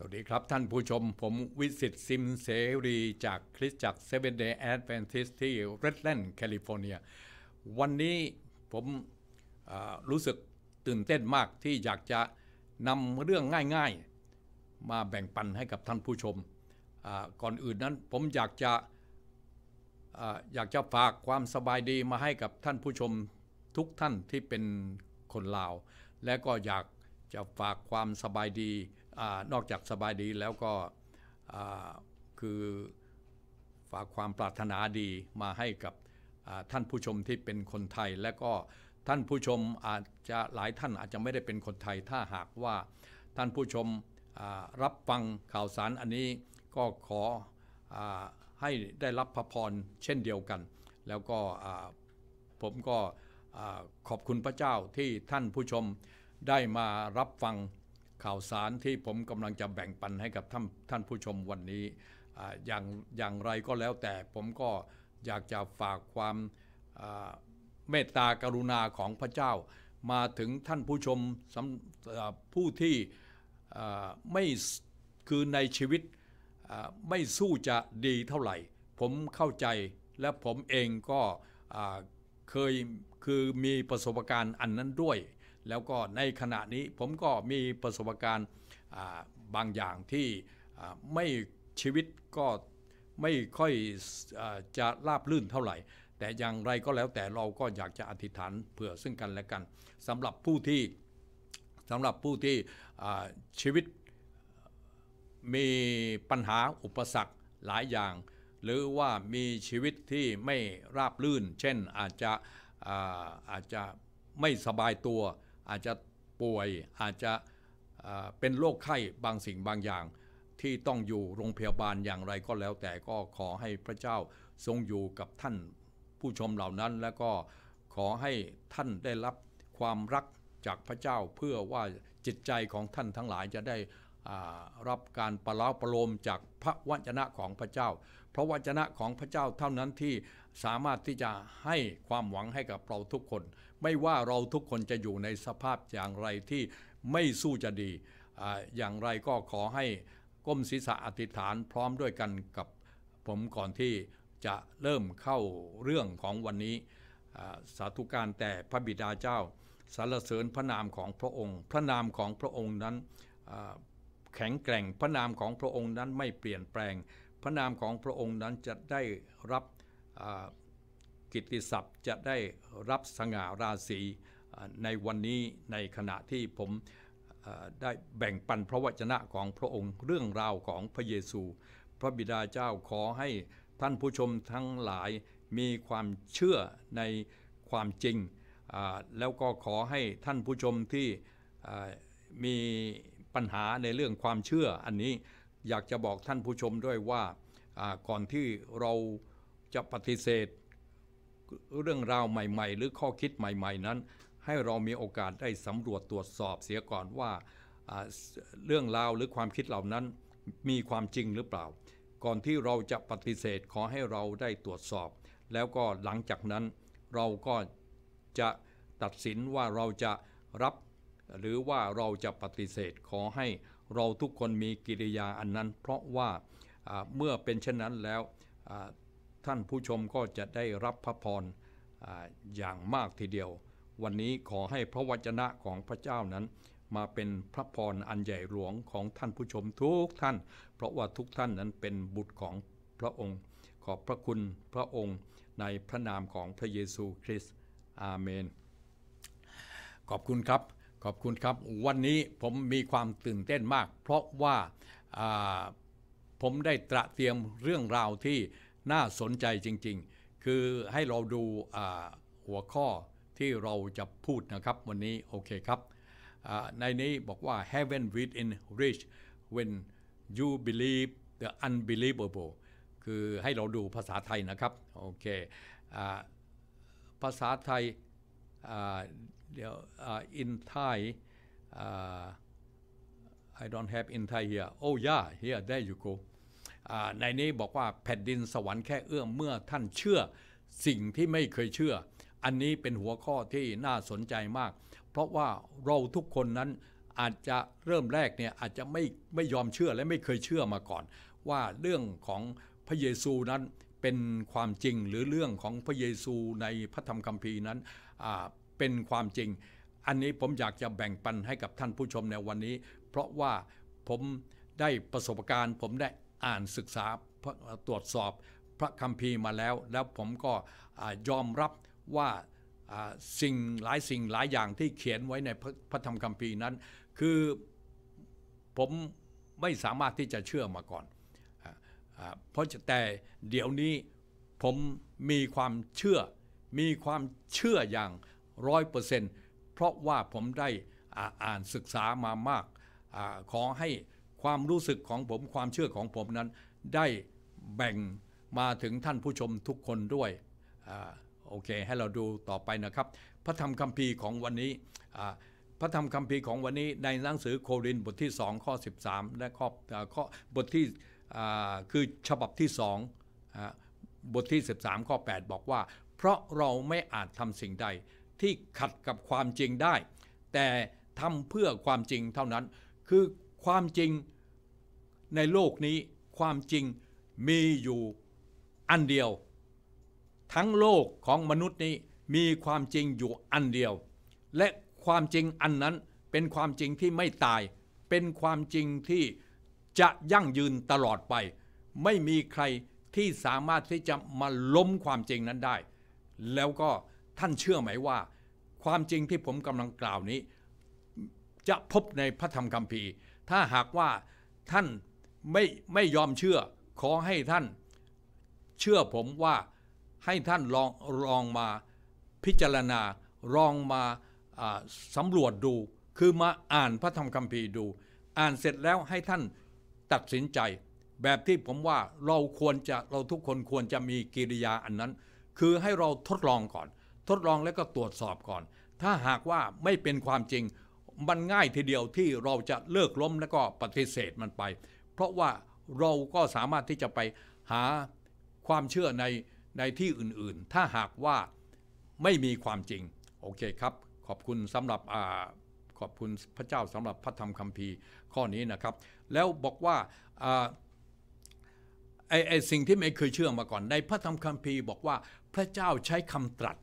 สวัสดีครับท่านผู้ชมผมวิสิตซิมเสรีจากคริสจักรเซเว่นเดย์แอดเวนทิสที่เรดแลนด์แคลิฟอร์เนียวันนี้ผมรู้สึกตื่นเต้นมากที่อยากจะนำเรื่องง่ายๆมาแบ่งปันให้กับท่านผู้ชม ก่อนอื่นนั้นผมอยากจะอยากจะฝากความสบายดีมาให้กับท่านผู้ชมทุกท่านที่เป็นคนลาว และก็อยากจะฝากความสบายดีอนอกจากสบายดีแล้วก็คือฝากความปรารถนาดีมาให้กับท่านผู้ชมที่เป็นคนไทย และก็ท่านผู้ชมอาจจะหลายท่านอาจจะไม่ได้เป็นคนไทย ถ้าหากว่าท่านผู้ชมรับฟังข่าวสารอันนี้ก็ขออให้ได้รับพระพรเช่นเดียวกัน แล้วก็ผมก็ขอบคุณพระเจ้าที่ท่านผู้ชมได้มารับฟังข่าวสารที่ผมกำลังจะแบ่งปันให้กับท่านท่านผู้ชมวันนี้อย่างอย่างไรก็แล้วแต่ผมก็อยากจะฝากความเมตตากรุณาของพระเจ้า มาถึงท่านผู้ชมผู้ที่ไม่คือในชีวิตไม่สู้จะดีเท่าไหร่ ผมเข้าใจและผมเองก็เคยคือมีประสบการณ์อันนั้นด้วยแล้วก็ในขณะนี้ผมก็มีประสบการณ์บางอย่างที่ไม่ชีวิตก็ไม่ค่อยจะราบลื่นเท่าไหร่ แต่อย่างไรก็แล้วแต่เราก็อยากจะอธิษฐานเผื่อซึ่งกันและกันสำหรับผู้ที่สำหรับผู้ที่ชีวิตมีปัญหาอุปสรรคหลายอย่าง หรือว่ามีชีวิตที่ไม่ราบลื่น เช่นอาจจะอาจจะไม่สบายตัวอาจจะป่วยอาจจะเป็นโรคไข้บางสิ่งบางอย่าง ที่ต้องอยู่โรงพยาบาลอย่างไรก็แล้ว แต่ก็ขอให้พระเจ้าทรงอยู่กับท่านผู้ชมเหล่านั้นแล้วก็ขอให้ท่านได้รับความรักจากพระเจ้า เพื่อว่าจิตใจของท่านทั้งหลายจะได้รับการประลาประโลมจากพระวจนะของพระเจ้าเพราะวจนะของพระเจ้าเท่านั้นที่สามารถที่จะให้ความหวังให้กับเราทุกคนไม่ว่าเราทุกคนจะอยู่ในสภาพอย่างไรที่ไม่สู้จะดีอย่างไรก็ขอให้ก้มศีรษะอธิษฐานพร้อมด้วยกันกับผมก่อนที่จะเริ่มเข้าเรื่องของวันนี้สาธุการแต่พระบิดาเจ้าสรรเสริญพระนามของพระองค์ พระนามของพระองค์นั้นแข็งแกร่งพระนามของพระองค์นั้นไม่เปลี่ยนแปลงพระนามของพระองค์นั้นจะได้รับกิตติศัพท์จะได้รับสง่าราศีในวันนี้ในขณะที่ผมได้แบ่งปันพระวจนะของพระองค์ เรื่องราวของพระเยซู พระบิดาเจ้าขอให้ท่านผู้ชมทั้งหลายมีความเชื่อในความจริง แล้วก็ขอให้ท่านผู้ชมที่มีปัญหาในเรื่องความเชื่อ อันนี้อยากจะบอกท่านผู้ชมด้วยว่าก่อนที่เราจะปฏิเสธเรื่องราวใหม่ ๆ หรือข้อคิดใหม่ๆนั้น ให้เรามีโอกาสได้สำรวจตรวจสอบเสียก่อนว่าเรื่องราวหรือความคิดเหล่านั้นมีความจริงหรือเปล่า ก่อนที่เราจะปฏิเสธขอให้เราได้ตรวจสอบ แล้วก็หลังจากนั้นเราก็จะตัดสินว่าเราจะรับหรือว่าเราจะปฏิเสธขอให้เราทุกคนมีกิริยาอันนั้น เพราะว่าเมื่อเป็นเช่นนั้นแล้วท่านผู้ชมก็จะได้รับพระพรอย่างมากทีเดียว วันนี้ขอให้พระวจนะของพระเจ้านั้น มาเป็นพระพรอันใหญ่หลวงของท่านผู้ชมทุกท่าน เพราะว่าทุกท่านนั้นเป็นบุตรของพระองค์ ขอบพระคุณพระองค์ในพระนามของพระเยซูคริสต์อาเมนขอบคุณครับขอบคุณครับวันนี้ผมมีความตื่นเต้นมาก เพราะว่าผมได้ตระเตรียมเรื่องราวที่น่าสนใจจริงๆ คือให้เราดูหัวข้อที่เราจะพูดนะครับ วันนี้โอเคครับในนี้บอกว่า heaven within reach when you believe the unbelievable คือให้เราดูภาษาไทยนะครับโอเคภาษาไทยเดี๋ยว in Thai I don't have in Thai here oh yeah here there you go ในนี้บอกว่าแผ่นดินสวรรค์แค่เอื้อมเมื่อท่านเชื่อสิ่งที่ไม่เคยเชื่อ อันนี้เป็นหัวข้อที่น่าสนใจมาก เพราะว่าเราทุกคนนั้นอาจจะเริ่มแรกเนี่ยอาจจะไม่ไม่ยอมเชื่อและไม่เคยเชื่อมาก่อน ว่าเรื่องของพระเยซูนั้นเป็นความจริงหรือเรื่องของพระเยซูในพระธรรมคัมภีร์นั้นเป็นความจริง อันนี้ผมอยากจะแบ่งปันให้กับท่านผู้ชมในวันนี้ เพราะว่าผมได้ประสบการณ์ผมได้อ่านศึกษาตรวจสอบพระคัมภีร์มาแล้ว แล้วผมก็ยอมรับว่าสิ่งหลายสิ่งหลายอย่างที่เขียนไว้ในพระธรรมคัมภีร์นั้น คือผมไม่สามารถที่จะเชื่อมาก่อนเพราะแต่เดี๋ยวนี้ผมมีความเชื่อ มีความเชื่ออย่างร้อยเปอร์เซ็นต์เพราะว่าผมได้อ่านศึกษามามากอขอให้ความรู้สึกของผมความเชื่อของผมนั้นได้แบ่งมาถึงท่านผู้ชมทุกคนด้วยอโอเคให้เราดูต่อไปนะครับ พระธรรมคัมภีร์ของวันนี้พระธรรมคัมภีร์ของวันนี้ ในหนังสือโครินบทที่2ข้อ13 และข้อข้อบทที่คือฉบับที่2บทที่13ข้อ8บอกว่า เพราะเราไม่อาจทำสิ่งใดที่ขัดกับความจริงได้ แต่ทำเพื่อความจริงเท่านั้นคือความจริงในโลกนี้ความจริงมีอยู่อันเดียว ทั้งโลกของมนุษย์นี้มีความจริงอยู่อันเดียว และความจริงอันนั้นเป็นความจริงที่ไม่ตาย เป็นความจริงที่จะยั่งยืนตลอดไป ไม่มีใครที่สามารถที่จะมาล้มความจริงนั้นได้ แล้วก็ท่านเชื่อไหมว่า ความจริงที่ผมกำลังกล่าวนี้ จะพบในพระธรรมคัมภีร์ถ้าหากว่าท่านไม่ไม่ยอมเชื่อ ขอให้ท่าน เชื่อผมว่าให้ท่านลองลองมาพิจารณาลองมาสำรวจดู คือมาอ่านพระธรรมคัมภีร์ดู อ่านเสร็จแล้วให้ท่านตัดสินใจ แบบที่ผมว่าเราควรจะเราทุกคนควรจะมีกิริยาอันนั้น คือให้เราทดลองก่อน ทดลองแล้วก็ตรวจสอบก่อน ถ้าหากว่าไม่เป็นความจริงมันง่ายทีเดียวที่เราจะเลิกล้มแล้วก็ปฏิเสธมันไป เพราะว่าเราก็สามารถที่จะไปหาความเชื่อในในที่อื่นๆ ถ้าหากว่าไม่มีความจริงโอเคครับขอบคุณสำหรับอ่าขอบคุณพระเจ้าสำหรับพระธรรมคัมภีร์ข้อนี้นะครับ แล้วบอกว่าอไอไอสิ่งที่ไม่เคยเชื่อมาก่อน ในพระธรรมคัมภีร์บอกว่าพระเจ้าใช้คำตรัส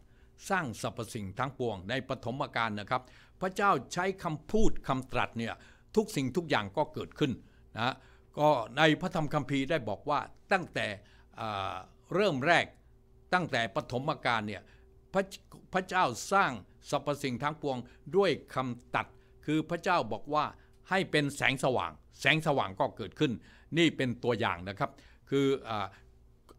สร้างสรรพสิ่งทั้งปวง ในปฐมกาลนะครับพระเจ้าใช้คำพูดคำตรัสเนี่ยทุกสิ่งทุกอย่างก็เกิดขึ้นนะก็ในพระธรรมคัมภีร์ได้บอกว่าตั้งแต่เริ่มแรก ตั้งแต่ปฐมกาลเนี่ยพระพระเจ้าสร้างสรรพสิ่งทั้งปวงด้วยคำตัดคือพระเจ้าบอกว่าให้เป็นแสงสว่าง แสงสว่างก็เกิดขึ้นนี่เป็นตัวอย่างนะครับ คือ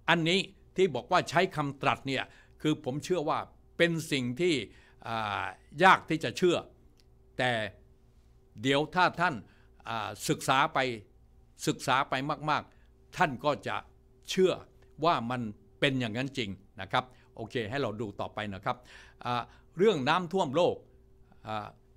อันนี้ที่บอกว่าใช้คำตรัสเนี่ยคือผมเชื่อว่าเป็นสิ่งที่ยากที่จะเชื่อแต่เดี๋ยวถ้าท่านศึกษาไปศึกษาไปมาก ๆ ท่านก็จะเชื่อว่ามันเป็นอย่างนั้นจริงนะครับโอเคให้เราดูต่อไปนะครับ เรื่องน้ำท่วมโลก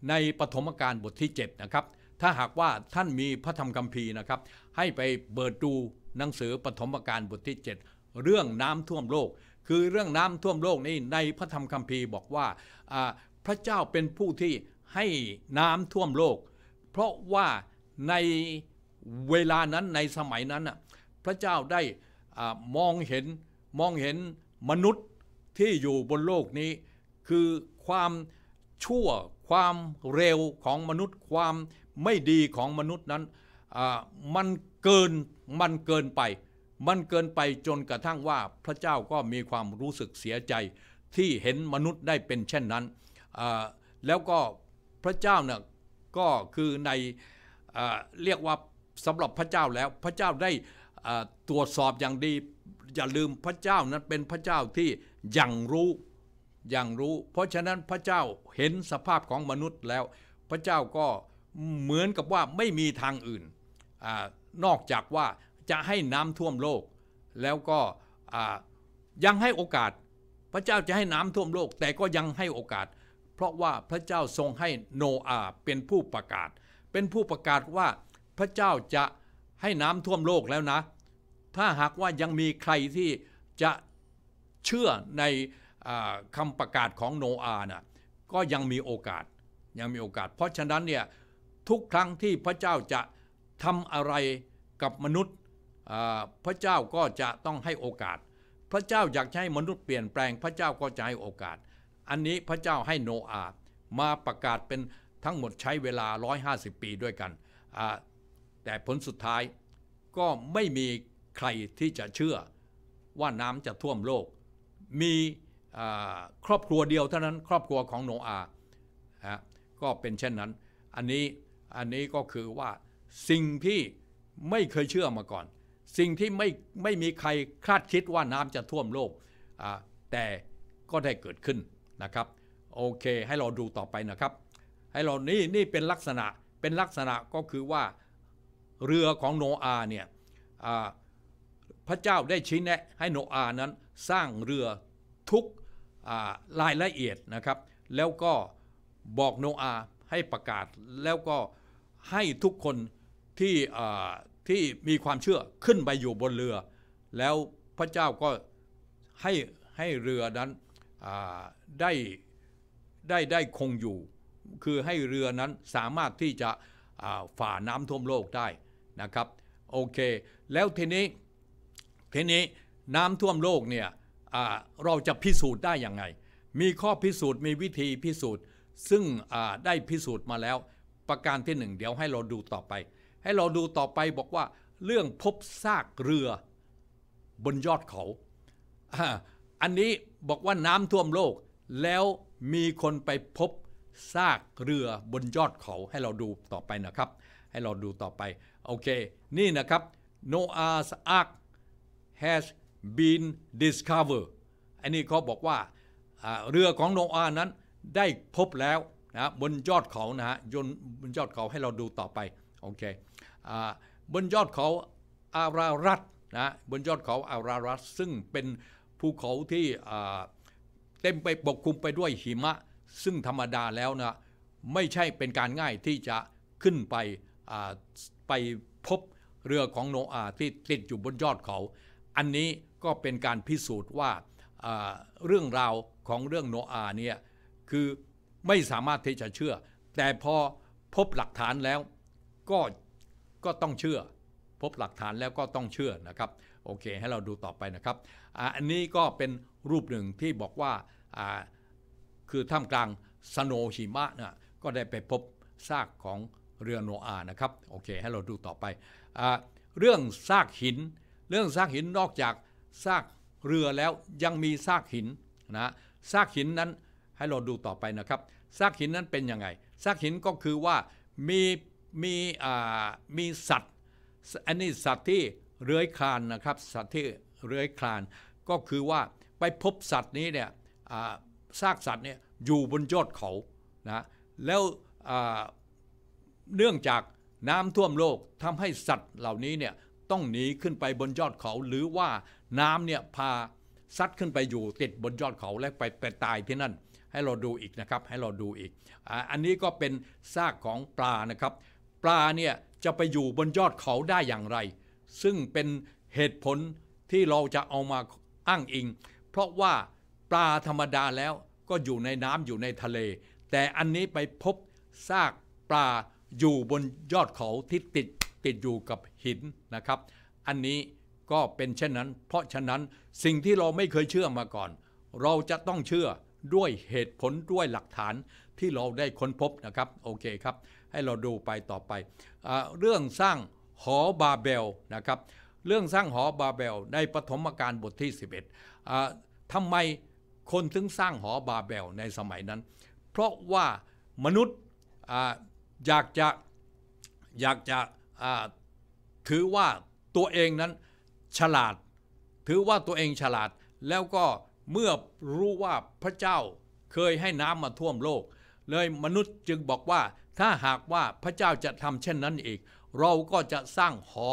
ในปฐมกาลบทที่ 7 นะครับ ถ้าหากว่าท่านมีพระธรรมคัมภีร์นะครับให้ไปเบิดดูหนังสือปฐมกาลบทที่ 7 เรื่องน้ำท่วมโลกคือเรื่องน้ำท่วมโลกนี่ในพระธรรมคัมภีร์บอกว่าพระเจ้าเป็นผู้ที่ให้น้ำท่วมโลก เพราะว่าในเวลานั้นในสมัยนั้นพระเจ้าได้มองเห็นมองเห็นมนุษย์ที่อยู่บนโลกนี้ คือความชั่วความเร็วของมนุษย์ความไม่ดีของมนุษย์นั้นมันเกินมันเกินไปมันเกินไปจนกระทั่งว่าพระเจ้าก็มีความรู้สึกเสียใจที่เห็นมนุษย์ได้เป็นเช่นนั้น แล้วก็พระเจ้าเนี่ยก็คือในเรียกว่าสำหรับพระเจ้าแล้ว พระเจ้าได้ตรวจสอบอย่างดี อย่าลืมพระเจ้านั้นเป็นพระเจ้าที่ยังรู้ยังรู้ เพราะฉะนั้นพระเจ้าเห็นสภาพของมนุษย์แล้ว พระเจ้าก็เหมือนกับว่าไม่มีทางอื่นอนอกจากว่าจะให้น้ำท่วมโลกแล้วก็ยังให้โอกาสพระเจ้าจะให้น้ำท่วมโลก แต่ก็ยังให้โอกาส เพราะว่าพระเจ้าทรงให้โนอาเป็นผู้ประกาศ เป็นผู้ประกาศว่าพระเจ้าจะให้น้ำท่วมโลกแล้วนะ ถ้าหากว่ายังมีใครที่จะเชื่อในคำประกาศของโนอานะก็ยังมีโอกาสยังมีโอกาส เพราะฉะนั้นเนี่ยทุกครั้งที่พระเจ้าจะทำอะไรกับมนุษย์พระเจ้าก็จะต้องให้โอกาส พระเจ้าอยากให้มนุษย์เปลี่ยนแปลง พระเจ้าก็จะให้โอกาส อันนี้พระเจ้าให้โนอาห์มาประกาศเป็นทั้งหมดใช้เวลา 150 ปีด้วยกัน แต่ผลสุดท้ายก็ไม่มีใครที่จะเชื่อว่าน้ำจะท่วมโลก มีครอบครัวเดียวเท่านั้น ครอบครัวของโนอาห์ ก็เป็นเช่นนั้น อันนี้อันนี้ก็คือว่าสิ่งที่ไม่เคยเชื่อมาก่อนสิ่งที่ไม่ไม่มีใครคาดคิดว่าน้ำจะท่วมโลก แต่ก็ได้เกิดขึ้นนะครับ โอเค ให้เราดูต่อไปนะครับ ให้เรา นี่นี่เป็นลักษณะ เป็นลักษณะก็คือว่าเรือของโนอาเนี่ยพระเจ้าได้ชี้แนะให้โนอานั้นสร้างเรือทุกรายละเอียดนะครับ แล้วก็บอกโนอาให้ประกาศแล้วก็ให้ทุกคนที่ที่มีความเชื่อขึ้นไปอยู่บนเรือ แล้วพระเจ้าก็ให้ให้เรือนั้นได้ได้ได้คงอยู่ คือให้เรือนั้นสามารถที่จะฝ่าน้ำท่วมโลกได้นะครับโอเคแล้วทีนี้ทีนี้น้ำท่วมโลกเนี่ยเราจะพิสูจน์ได้อย่างไง มีข้อพิสูจน์ มีวิธีพิสูจน์ ซึ่งได้พิสูจน์มาแล้ว ประการที่หนึ่งเดี๋ยวให้เราดูต่อไปให้เราดูต่อไปบอกว่าเรื่องพบซากเรือบนยอดเขา อันนี้บอกว่าน้ำท่วมโลก แล้วมีคนไปพบซากเรือบนยอดเขาให้เราดูต่อไปนะครับ ให้เราดูต่อไปโอเคนี่นะครับ Noah's Ark has been discovered อันนี้เขาบอกว่าเรือของโนอาห์นั้นได้พบแล้วนะ บนยอดเขานะฮะบนยอดเขาให้เราดูต่อไปโอเคบนยอดเขาอารารัตนะ บนยอดเขาอารารัตซึ่งเป็นภูเขาที่เต็มไปปกคลุมไปด้วยหิมะ ซึ่งธรรมดาแล้วนะ ไม่ใช่เป็นการง่ายที่จะขึ้นไปไปพบเรือของโนอาที่ติดอยู่บนยอดเขา อันนี้ก็เป็นการพิสูจน์ว่าเรื่องราวของเรื่องโนอาเนี่ย คือไม่สามารถที่จะเชื่อ แต่พอพบหลักฐานแล้วก็ก็ต้องเชื่อ พบหลักฐานแล้วก็ต้องเชื่อนะครับโอเคให้เราดูต่อไปนะครับอันนี้ก็เป็นรูปหนึ่งที่บอกว่าคือท่ามกลางสโนชิมะนะก็ได้ไปพบซากของเรือโนอานะครับโอเคให้เราดูต่อไปอเรื่องซากหิน เรื่องซากหินนอกจากซากเรือแล้วยังมีซากหินนะซากหินนั้นให้เราดูต่อไปนะครับซากหินนั้นเป็นยังไงซากหินก็คือว่ามีมีมีสัตว์อันนี้สัตว์ที่เรื้อยคลานนะครับ สัตว์ที่เรื้อยคลาน ก็คือว่าไปพบสัตว์นี้เนี่ยซากสัตว์เนี่ยอยู่บนยอดเขานะแล้วเนื่องจากน้ำท่วมโลกทำให้สัตว์เหล่านี้เนี่ยต้องหนีขึ้นไปบนยอดเขาหรือว่าน้ำเนี่ยพาซัดขึ้นไปอยู่ติดบนยอดเขาและไปไปตายที่นั่น ให้เราดูอีกนะครับ ให้เราดูอีกออันนี้ก็เป็นซากของปลานะครับปลาเนี่ยจะไปอยู่บนยอดเขาได้อย่างไร ซึ่งเป็นเหตุผลที่เราจะเอามาอ้างอิง เพราะว่าปลาธรรมดาแล้วก็อยู่ในน้ำอยู่ในทะเล แต่อันนี้ไปพบซากปลาอยู่บนยอดเขาที่ติดติดอยู่กับหินนะครับ อันนี้ก็เป็นเช่นนั้นเพราะฉะนั้นสิ่งที่เราไม่เคยเชื่อมาก่อน เราจะต้องเชื่อด้วยเหตุผลด้วยหลักฐานที่เราได้ค้นพบนะครับ โอเคครับ ให้เราดูไปต่อไปอเรื่องสร้างหอบาเบลนะครับ เรื่องสร้างหอบาเบล ในปฐมกาลบทที่ 11ทำไมคนถึงสร้างหอบาเบลในสมัยนั้น เพราะว่ามนุษย์ออยากจะอยากจะถือว่าตัวเองนั้นฉลาด ถือว่าตัวเองฉลาดแล้วก็เมื่อรู้ว่าพระเจ้าเคยให้น้ำมาท่วมโลก เลยมนุษย์จึงบอกว่าถ้าหากว่าพระเจ้าจะทำเช่นนั้นอีก เราก็จะสร้างหอ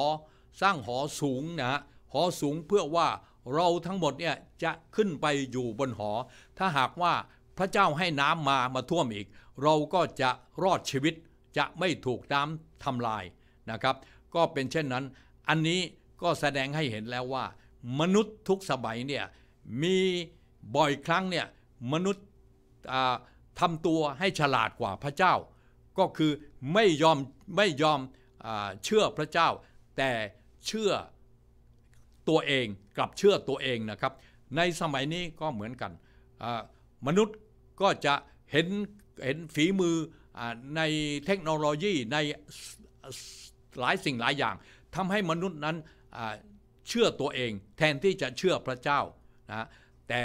สร้างหอสูงนะหอสูงเพื่อว่าเราทั้งหมดเนี่ยจะขึ้นไปอยู่บนหอ ถ้าหากว่าพระเจ้าให้น้ำมามาท่วมอีก เราก็จะรอดชีวิตจะไม่ถูกน้ำทำลายนะครับ ก็เป็นเช่นนั้นอันนี้ก็แสดงให้เห็นแล้วว่า มนุษย์ทุกสมัยเนี่ยมีบ่อยครั้งเนี่ยมนุษย์ทำตัวให้ฉลาดกว่าพระเจ้า ก็คือไม่ยอมไม่ยอมเชื่อพระเจ้าแต่เชื่อตัวเองกลับเชื่อตัวเองนะครับในสมัยนี้ก็เหมือนกัน มนุษย์ก็จะเห็นเห็นฝีมือในเทคโนโลยีในหลายสิ่งหลายอย่างทำให้มนุษย์นั้นเชื่อตัวเองแทนที่จะเชื่อพระเจ้านะแต่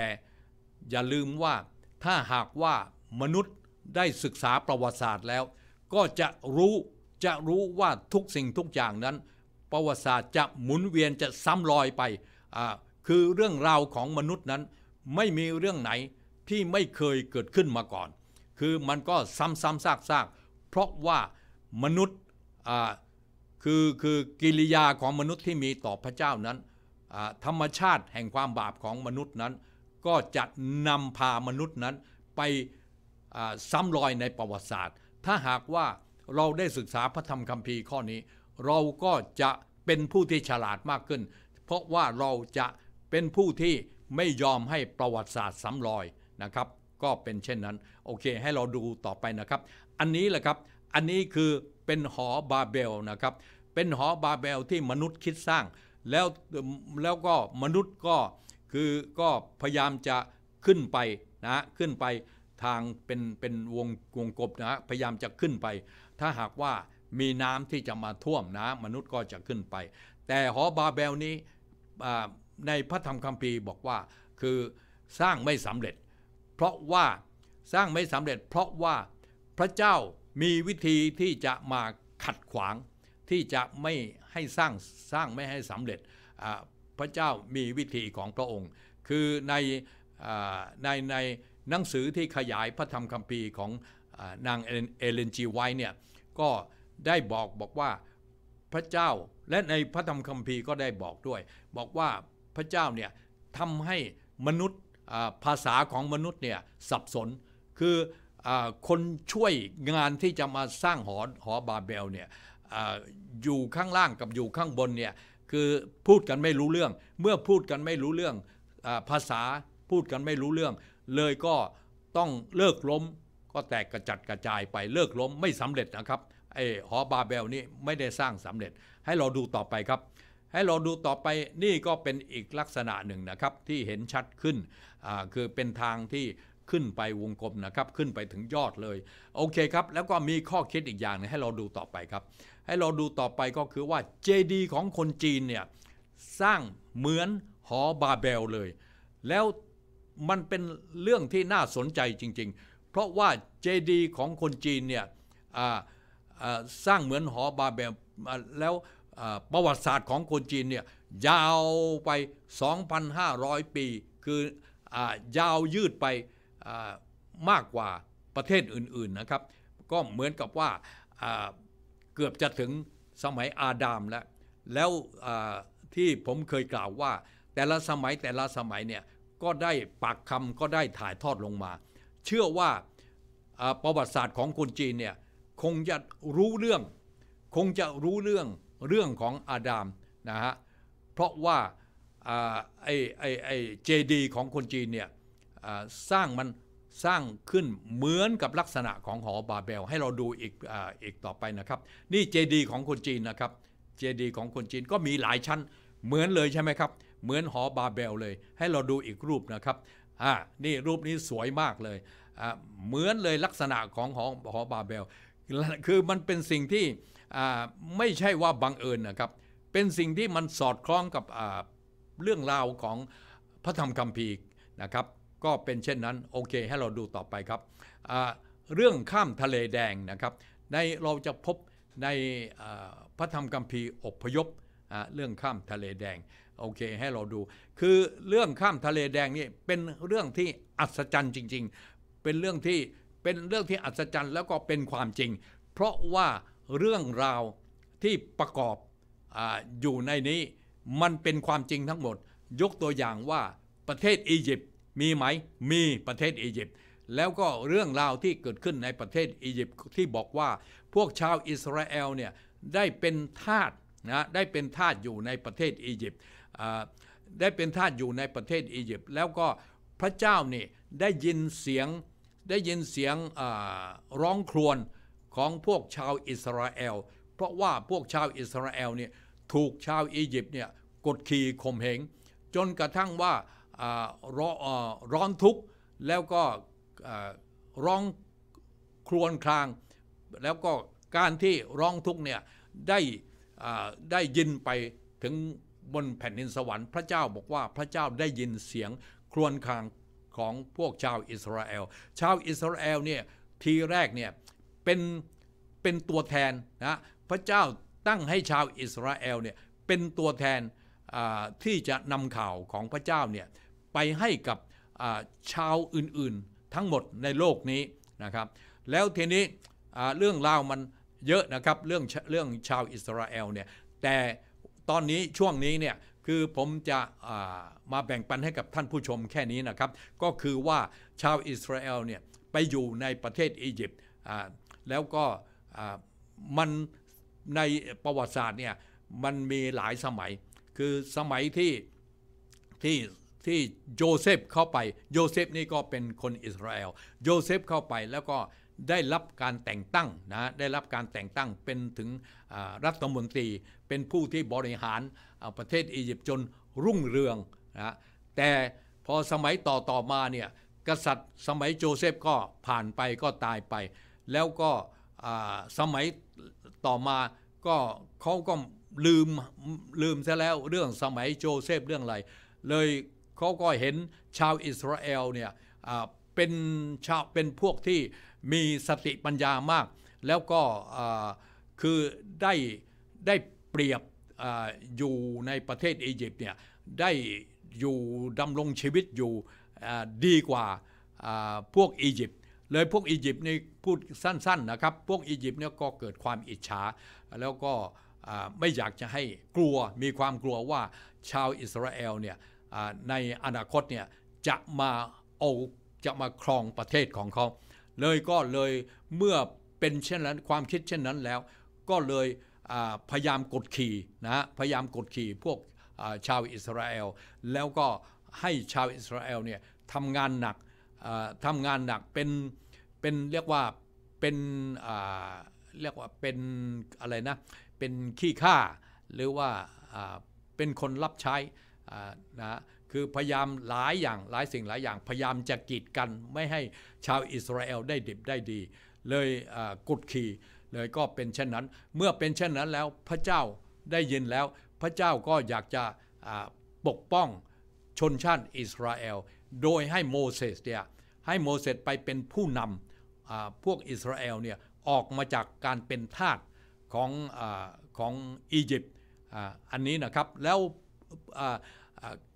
อย่าลืมว่าถ้าหากว่ามนุษย์ได้ศึกษาประวัติศาสตร์แล้ว ก็จะรู้จะรู้ว่าทุกสิ่งทุกอย่างนั้น ประวัติศาสตร์จะหมุนเวียนจะซ้ำรอยไปคือเรื่องราวของมนุษย์นั้นไม่มีเรื่องไหนที่ไม่เคยเกิดขึ้นมาก่อน คือมันก็ซ้ำๆซากๆ เพราะว่ามนุษย์คือคือกิริยาของมนุษย์ที่มีต่อพระเจ้านั้นธรรมชาติแห่งความบาปของมนุษย์นั้น ก็จะนำพามนุษย์นั้นไปซ้ำรอยในประวัติศาสตร์ ถ้าหากว่าเราได้ศึกษาพระธรรมคัมภีร์ข้อนี้ เราก็จะเป็นผู้ที่ฉลาดมากขึ้น เพราะว่าเราจะเป็นผู้ที่ไม่ยอมให้ประวัติศาสตร์ซ้ำรอยนะครับ ก็เป็นเช่นนั้น โอเค ให้เราดูต่อไปนะครับ อันนี้แหละครับ อันนี้คือเป็นหอบาเบลนะครับ เป็นหอบาเบลที่มนุษย์คิดสร้างแล้วแล้วก็มนุษย์ก็คือก็พยายามจะขึ้นไปนะขึ้นไป ทางเป็นเป็นวงวงกบนะพยายามจะขึ้นไป ถ้าหากว่ามีน้ำที่จะมาท่วมนะ มนุษย์ก็จะขึ้นไป แต่หอบาเบลนี้ในพระธรรมคัมภีร์บอกว่าคือสร้างไม่สำเร็จ เพราะว่าสร้างไม่สำเร็จ เพราะว่าพระเจ้ามีวิธีที่จะมาขัดขวางที่จะไม่ให้สร้าง สร้างไม่ให้สำเร็จ พระเจ้ามีวิธีของพระองค์ คือในในในหนังสือที่ขยายพระธรรมคัมภีร์ของนางเอเลนจีไวเนี่ย ก็ได้บอกบอกว่าพระเจ้า และในพระธรรมคัมภีร์ก็ได้บอกด้วย บอกว่าพระเจ้าเนี่ยทำให้มนุษย์ภาษาของมนุษย์เนี่ยสับสน คืออคนช่วยงานที่จะมาสร้างหอหอบาเบลเนี่ยอยู่ข้างล่างกับอยู่ข้างบนเนี่ย คือพูดกันไม่รู้เรื่อง เมื่อพูดกันไม่รู้เรื่องอภาษาพูดกันไม่รู้เรื่อง เลยก็ต้องเลิกล้มก็แตกกระจัดกระจายไปเลิกล้มไม่สำเร็จนะครับไอ้หอบาเบลนี่ไม่ได้สร้างสำเร็จให้เราดูต่อไปครับ ให้เราดูต่อไปนี่ก็เป็นอีกลักษณะหนึ่งนะครับที่เห็นชัดขึ้นคือเป็นทางที่ขึ้นไปวงกลมนะครับขึ้นไปถึงยอดเลยโอเคครับแล้วก็มีข้อคิดอีกอย่างนึงให้เราดูต่อไปครับให้เราดูต่อไปก็คือว่าเจดีของคนจีนเนี่ยสร้างเหมือนหอบาเบลเลย แล้วมันเป็นเรื่องที่น่าสนใจจริงๆ เพราะว่าเจดีของคนจีนเนี่ยสร้างเหมือนหอบาเบลแล้วประวัติศาสตร์ของคนจีนเนี่ยยาวไป 2,500 ปี คืออยาวยืดไปมากกว่าประเทศอื่นๆ นะครับ ก็เหมือนกับว่าเกือบจะถึงสมัยอาดามแล้ว แล้วที่ผมเคยกล่าวว่าแต่ละสมัยแต่ละสมัยเนี่ยก็ได้ปากคำก็ได้ถ่ายทอดลงมา เชื่อว่าประวัติศาสตร์ของคนจีนเนี่ยคงจะรู้เรื่อง คงจะรู้เรื่องเรื่องของอาดามนะฮะ เพราะว่าไอ้ไอ้ไอ้เจดี ของคนจีนเนี่ยสร้างมันสร้างขึ้นเหมือนกับลักษณะของหอบาเบล ให้เราดูอีกออีกต่อไปนะครับ นี่เจดีของคนจีนนะครับเจดีของคนจีนก็มีหลายชั้นเหมือนเลยใช่ไหมครับ เหมือนหอบาเบลเลย ให้เราดูอีกรูปนะครับอ่านี่รูปนี้สวยมากเลยอ่าเหมือนเลยลักษณะของหอหอบาเบล คือมันเป็นสิ่งที่อ่าไม่ใช่ว่าบังเอิญนะครับ เป็นสิ่งที่มันสอดคล้องกับอ่าเรื่องราวของพระธรรมคัมภีร์นะครับก็เป็นเช่นนั้นโอเค ให้เราดูต่อไปครับเรื่องข้ามทะเลแดงนะครับในเราจะพบในพระธรรมกัมภีร์อพยพเรื่องข้ามทะเลแดงโอเคให้เราดู คือเรื่องข้ามทะเลแดงนี่เป็นเรื่องที่อัศจรรย์จริง ๆ เป็นเรื่องที่เป็นเรื่องที่อัศจรรย์แล้วก็เป็นความจริง เพราะว่าเรื่องราวที่ประกอบออยู่ในนี้มันเป็นความจริงทั้งหมด ยกตัวอย่างว่าประเทศอียิปต์มีไหม มีประเทศอียิปต์ แล้วก็เรื่องราวที่เกิดขึ้นในประเทศอียิปต์ที่บอกว่าพวกชาวอิสราเอลเนี่ยได้เป็นทาส นะ ได้เป็นทาสอยู่ในประเทศอียิปต์ได้เป็นทาสอยู่ในประเทศอียิปต์ แล้วก็พระเจ้านี่ได้ยินเสียง ได้ยินเสียงร้องครวญของพวกชาวอิสราเอล เพราะว่าพวกชาวอิสราเอลเนี่ยถูกชาวอียิปต์เนี่ยกดขี่ข่มเหงจนกระทั่งว่ารร้อนทุกข์แล้วก็ร้องครวญครางแล้วก็การที่ร้องทุกข์เนี่ยได้ได้ยินไปถึงบนแผ่นดินสวรรค์พระเจ้าบอกว่าพระเจ้าได้ยินเสียงครวญครางของพวกชาวอิสราเอล ชาวอิสราเอลเนี่ยทีแรกเนี่ยเป็นเป็นตัวแทนนะพระเจ้าตั้งให้ชาวอิสราเอลเนี่ยเป็นตัวแทนที่จะนำข่าวของพระเจ้าเนี่ยไปให้กับชาวอื่นๆทั้งหมดในโลกนี้นะครับแล้วทีนี้เรื่องราวมันเยอะนะครับ เรื่องเรื่องชาวอิสราเอลเนี่ยแต่ตอนนี้ช่วงนี้เนี่ยคือผมจะมาแบ่งปันให้กับท่านผู้ชมแค่นี้นะครับ ก็คือว่าชาวอิสราเอลเนี่ยไปอยู่ในประเทศอียิปต์แล้วก็มันในประวัติศาสตร์เนี่ยมันมีหลายสมัย คือสมัยที่ที่ที่โยเซฟเข้าไปโยเซฟนี่ก็เป็นคนอิสราเอลโยเซฟเข้าไปแล้วก็ได้รับการแต่งตั้งนะได้รับการแต่งตั้งเป็นถึงรัฐมนตรีเป็นผู้ที่บริหารประเทศอียิปต์จนรุ่งเรืองนะแต่พอสมัยต่อต่อมาเนี่ยกษัตริย์สมัยโจเซฟก็ผ่านไปก็ตายไป แล้วก็สมัยต่อมาก็เขาก็ลืมลืมซะแล้วเรื่องสมัยโจเซฟเรื่องอะไร เลยเขาก็เห็นชาวอิสราเอลเนี่ยเป็นชาวเป็นพวกที่มีสติปัญญามาก แล้วก็คือได้ได้เปรียบอยู่ในประเทศอียิปต์เนี่ยได้อยู่ดำรงชีวิตอยู่ดีกว่าพวกอียิปต์เลยพวกอียิปต์นี่พูดสั้นๆนะครับพวกอียิปต์เนี่ยก็เกิดความอิจฉาแล้วก็ไม่อยากจะให้กลัวมีความกลัวว่าชาวอิสราเอลเนี่ยในอนาคตเนี่ยจะมาเอาจะมาครองประเทศของเขา เลยก็เลยเมื่อเป็นเช่นนั้นความคิดเช่นนั้นแล้ว ก็เลยพยายามกดขี่นะพยายามกดขี่พวกชาวอิสราเอล แล้วก็ให้ชาวอิสราเอลเนี่ยทำงานหนักทำงานหนักเป็นเป็นเรียกว่าเป็นเรียกว่าเป็นอะไรนะเป็นขี้ข้าหรือว่าเป็นคนรับใช้นะคือพยายามหลายอย่างหลายสิ่งหลายอย่างพยายามจะกีดกันไม่ให้ชาวอิสราเอลได้ดิบได้ดี เลยกดขี่เลยก็เป็นเช่นนั้นเมื่อเป็นเช่นนั้นแล้วพระเจ้าได้ยินแล้ว พระเจ้าก็อยากจะปกป้องชนชาติอิสราเอลโดยให้โมเสสเนี่ยให้โมเสสไปเป็นผู้นำพวกอิสราเอลเนี่ยออกมาจากการเป็นทาสของอของอียิปต์อันนี้นะครับแล้ว